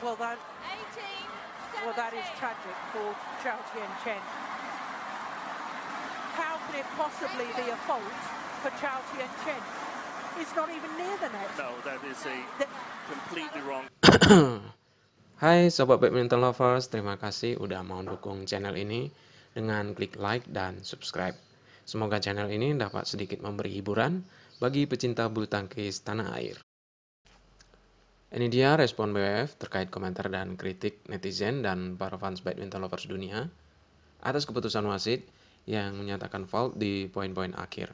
Well, that, 18, well, that is tragic for Chao Tien Chen. How could it possibly be a fault for Chao Tien Chen? It's not even near the net. No, that is a completely wrong. Hai sobat badminton lovers, terima kasih udah mau dukung channel ini dengan klik like dan subscribe. Semoga channel ini dapat sedikit memberi hiburan bagi pecinta bulu tangkis tanah air. Ini dia respon BWF terkait komentar dan kritik netizen dan para fans badminton lovers dunia atas keputusan wasit yang menyatakan fault di poin-poin akhir.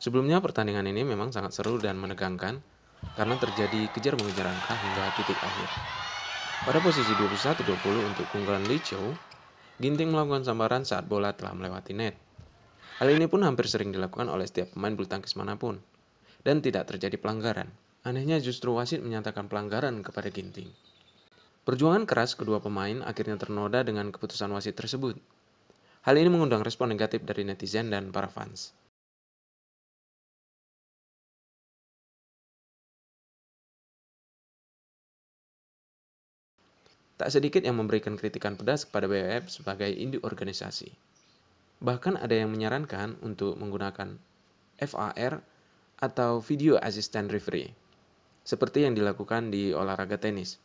Sebelumnya pertandingan ini memang sangat seru dan menegangkan karena terjadi kejar-mengejar angka hingga titik akhir. Pada posisi 21-20 untuk keunggulan Li Chou, Ginting melakukan sambaran saat bola telah melewati net. Hal ini pun hampir sering dilakukan oleh setiap pemain bulu tangkis manapun dan tidak terjadi pelanggaran. Anehnya justru wasit menyatakan pelanggaran kepada Ginting. Perjuangan keras kedua pemain akhirnya ternoda dengan keputusan wasit tersebut. Hal ini mengundang respon negatif dari netizen dan para fans. Tak sedikit yang memberikan kritikan pedas kepada BWF sebagai induk organisasi. Bahkan ada yang menyarankan untuk menggunakan FAR atau video asisten referee, seperti yang dilakukan di olahraga tenis.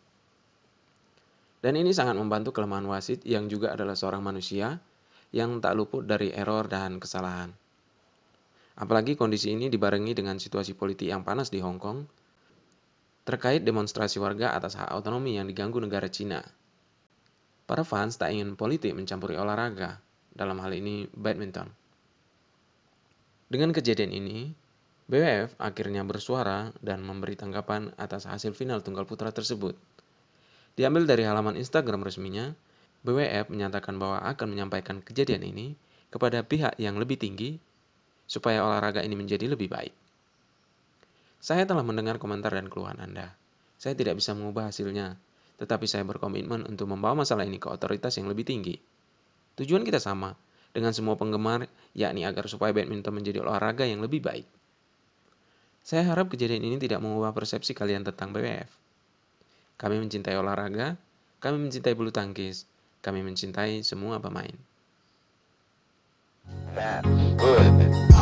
Dan ini sangat membantu kelemahan wasit yang juga adalah seorang manusia yang tak luput dari error dan kesalahan. Apalagi kondisi ini dibarengi dengan situasi politik yang panas di Hong Kong terkait demonstrasi warga atas hak otonomi yang diganggu negara Cina. Para fans tak ingin politik mencampuri olahraga, dalam hal ini badminton. Dengan kejadian ini, bwf akhirnya bersuara dan memberi tanggapan atas hasil final tunggal putra tersebut diambil dari halaman instagram resminya bwf menyatakan bahwa akan menyampaikan kejadian ini kepada pihak yang lebih tinggi supaya olahraga ini menjadi lebih baik saya telah mendengar komentar dan keluhan anda saya tidak bisa mengubah hasilnya tetapi saya berkomitmen untuk membawa masalah ini ke otoritas yang lebih tinggi. Tujuan kita sama, dengan semua penggemar, yakni agar supaya badminton menjadi olahraga yang lebih baik. Saya harap kejadian ini tidak mengubah persepsi kalian tentang BWF. Kami mencintai olahraga, kami mencintai bulu tangkis, kami mencintai semua pemain. That's good.